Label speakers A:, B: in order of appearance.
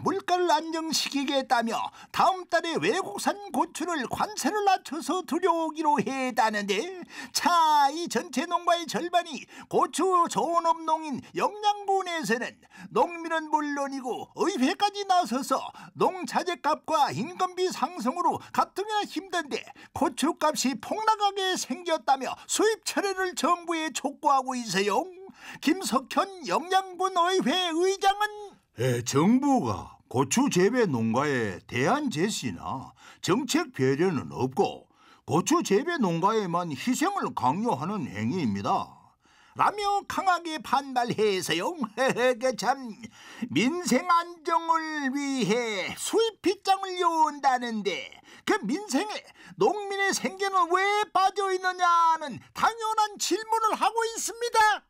A: 물가를 안정시키겠다며 다음 달에 외국산 고추를 관세를 낮춰서 들여오기로 했다는데 차 이 전체 농가의 절반이 고추 좋은 업농인 영양군에서는 농민은 물론이고 의회까지 나서서 농자재값과 인건비 상승으로 가뜩이나 힘든데 고추값이 폭락하게 생겼다며 수입 철회를 정부에 촉구하고 있어요. 김석현 영양군 의회 의장은 에, 예, 정부가 고추 재배 농가에 대한 제시나 정책 배려는 없고 고추 재배 농가에만 희생을 강요하는 행위입니다. 라며 강하게 반발해서요. 그 참 민생 안정을 위해 수입빗장을 요한다는데 그 민생에 농민의 생계는 왜 빠져 있느냐는 당연한 질문을 하고 있습니다.